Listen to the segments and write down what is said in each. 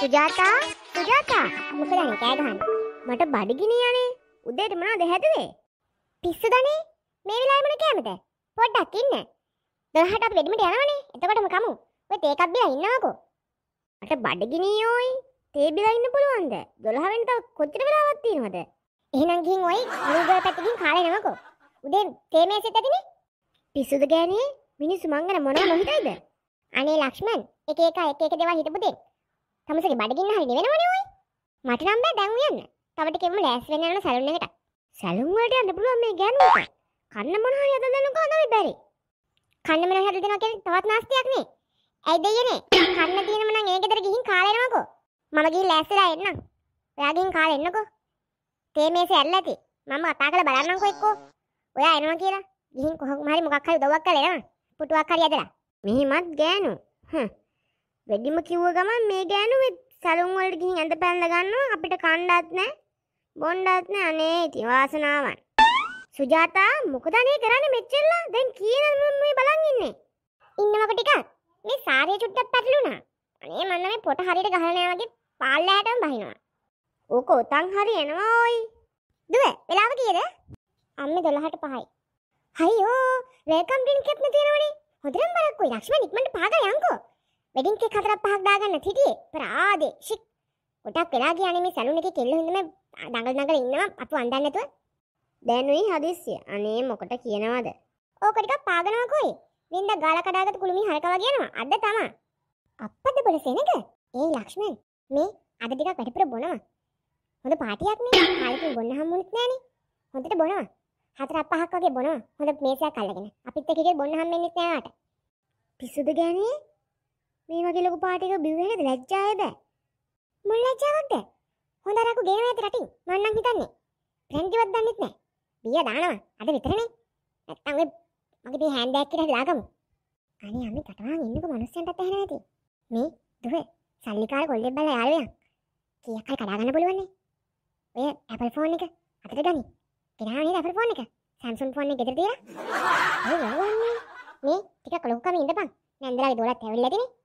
සුජාතා සුජාතා මොකද අනේ කෑ ගහන්නේ මට බඩගිනි යනේ උදේට මොනවද හැදුවේ පිස්සු දනේ මේ වෙලාවේ මොන කෑමද පොඩ්ඩක් ඉන්න 12ට අපි වෙඩිමට යනවනේ එතකොටම කමු ඔය තේ එකක් බිලා ඉන්නවකෝ මට බඩගිනි යෝයි තේ බිලා ඉන්න පුළුවන්ද 12 වෙනි තව කොච්චර වෙලාවක් තියෙනවද එහෙනම් ගිහින් ඔයි නූගල් පැත්තකින් කාලේ නමකෝ උදේ තේ මේසෙත් ඇතිනේ පිස්සුද ගෑණියේ මිනිස්සු මංගන මොනවා නොහිතයිද අනේ ලක්ෂ්මන් එක එක එක එක දේවල් හිතපු දෙන්නේ තමසගේ බඩගින්න හරි වෙනවනේ ඔයි. මට නම් බෑ දැන් උයන්න. තව ටිකෙම ලෑස් වෙන්න යන සැලුන් එකට. සැලුන් වලට යන්න පුළුවන් මේ ගෑනුන්ට. කන්න මොන හරි හදලා දෙන්නකෝ තමයි බැරි. කන්න මොන හරි හදලා දෙනවා කියන්නේ තවත් නාස්තියක් නේ. ඇයි දෙයියනේ? කන්න තියෙනම නම් ඒ ගෙදර ගිහින් කාලා එනවකෝ. මම ගිහින් ලෑස්තිලා එන්නම්. ඔයා ගිහින් කාලා එන්නකෝ. තේ මේසේ ඇල්ල ඇති. මම කතා කරලා බලන්නම්කෝ එක්කෝ. ඔයා එනවා කියලා. ගිහින් කොහොම හරි මොකක් හරි උදව්වක් කරලා එනවා. පුටුවක් හරි ඇදලා. මෙහිමත් ගෑනු. හ්ම්. වැඩිම කිව්ව ගමන් මේ ගෑනුවෙත් සැලුම් වලට ගිහින් ඇඳ පැනලා ගන්නවා අපිට කණ්ඩාත් නැහැ බොණ්ඩාත් නැහැ අනේ ඉතින් වාසනාවන් සුජාතා මොකද අනේ කරන්නේ මෙච්චරලා දැන් කීන මම මේ බලන් ඉන්නේ ඉන්නවක ටිකක් මේ සාරිය චුට්ටක් පැටලුණා අනේ මන්න මේ පොට හරියට ගහලා නැහැ වගේ පාල්ලෑටම බහිනවා ඕක උතන් හරි එනවා ඔයි දුව වෙලාව කීයද අම්මේ 12ට 5යි හයියෝ වෙල්කම් ඩ්‍රින්ක් එකක් නේ තියෙනවනේ හොඳටම බලක්කෝ ලක්ෂ්මන් ඉක්මනට පාගා යන්කෝ වෙඩින්ගේ කතරක් පහක් දාගන්න හිටියේ ප්‍රාදේ ශික් ගොඩක් වෙලා ගියානේ මේ සැලුන් එකේ කෙල්ල හින්දම දඟල් දඟල් ඉන්නවා අපු අඳන්නේ නැතුව දැනුයි හදිස්සිය අනේ මොකට කියනවද ඕක ටිකක් පාගනවා කොයි වින්ද ගාල කඩාගත් කුළුමි හරකවා කියනවා අද තමා අප්පද බල සෙනග ඒ ලක්ෂ්මන් මේ අද ටිකක් වැඩිපුර බොනවා හොඳ පාටියක් නේ කාලෙකින් බොන්න හම්බුනත් නෑනේ හොඳට බොනවා හතරක් පහක් වගේ බොනවා හොඳ මේසයක් අල්ලගෙන අපිත් එක්ක ගිහින් බොන්න හම්බෙන්නෙත් නෑ ආට පිසුදු ගෑනේ මේ වගේ ලොකු පාටික බිව් එකද ලැජ්ජාය බෑ. මොන ලැජ්ජාවක්ද? හොඳ අරකු ගේනවා ඇති රටින්. මං නම් හිතන්නේ. ප්‍රෙන්ටිවත් දන්නෙත් නෑ. බිය දානවා. අද විතරනේ. නැත්තම් ඔය මගේ මේ හෑන්ඩ් බෑග් එකට දාගමු. අනේ අම්මේ කටවහන් ඉන්නකෝ මිනිස්සුන්ටත් ඇහෙනවා ඇති. මේ දුව සල්ලිකාර කොල්ලෙක් බලා යාළුවයා. කීයක් හරි කඩා ගන්න පුළුවන්නේ. ඔය Apple ෆෝන් එක අතට ගනි. ගෙනාවා නේද Apple ෆෝන් එක? Samsung ෆෝන් එක ගෙදර තියලා. ඒ යවන්නේ. මේ ටිකක් ලොකුකම ඉඳපන්. නැන්දලාගේ දොරත් ඇවිල්ලා තිනේ.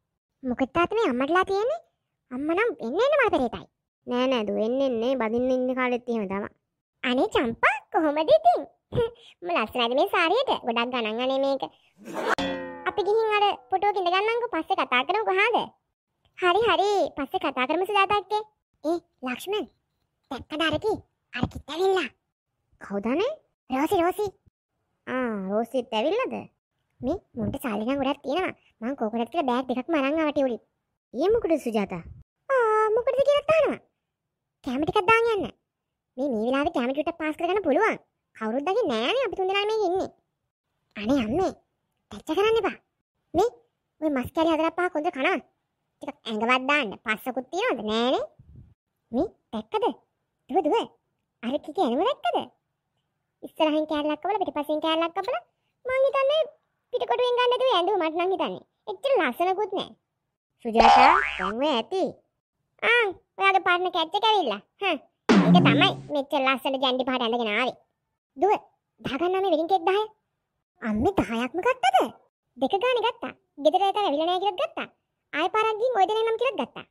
මොකද තාත්තා මේ අම්මටලා තියෙන්නේ අම්මා නම් එන්නේ එන්න මල පෙරේතයි නෑ නෑ දුව එන්නේ එන්නේ බදින්න ඉන්න කාලෙත් එහෙම තමයි අනේ චම්පා කොහොමද ඉතින් මම ලස්සනද මේ සාරියට ගොඩක් ගණන් අනේ මේක අපි ගිහින් අර ෆොටෝ කිඳ ගන්නම්කෝ පස්සේ කතා කරමු කොහාද හරි හරි පස්සේ කතා කරමු සුජාතාක්කේ. ඒ ලක්ෂ්මන් දැක්කද අරකි? අර කිත් ඇවිල්ලා. කවුදනේ? රෝසි රෝසි. ආ රෝසිත් ඇවිල්ලාද? මේ මුන්ට සාලින ගොඩක් තියෙනවා මං කෝකටත් කියලා බෑග් දෙකක් මරන් ආවට උලින් ඊයේ මොකටද සුජාතා ආ මොකටද කියලා තානවා කැම ටිකක් දාන් යන්න මේ මේ වෙලාවේ කැම ටිකට පාස් කරගන්න පුළුවන් කවුරුත් දන්නේ නෑනේ අපි තුන්දෙනා මේක ඉන්නේ අනේ අම්මේ පැච්ච කරන්න එපා මේ ඔය මස් කැලි හදලා පහ කොන්ද කනවා ටිකක් ඇඟවත් දාන්න පස්සකුත් තියනවද නෑනේ මේ දැක්කද දුව දුව අර කිකේ ඇනම දැක්කද ඉස්සරහින් කැලලක් කපලා පිටිපස්සෙන් කැලලක් කපලා මං හිතන්නේ පිටකොටුවෙන් ගන්න නැතුව ඇඳුව මට නම් හිතන්නේ. එච්චර ලස්සනකුත් නෑ. සුජාතා දැන් මේ ඇති. ආ ඔයාගේ පාටන කැච්ච කැවිලා. හ්ම්. ඒක තමයි මෙච්චර ලස්සන ජැන්ඩි පාට ඇඳගෙන ආවේ. දුව දාගන්නම වෙලින් කෙක් 10. අම්මේ 10ක්ම ගත්තද? දෙක ගානේ ගත්තා. ගෙදර එක ඇවිල්ලා නෑ කියලා ගත්තා. ආයෙ පාරක් ගිහින් ওই දෙනේ නම් කියලා ගත්තා.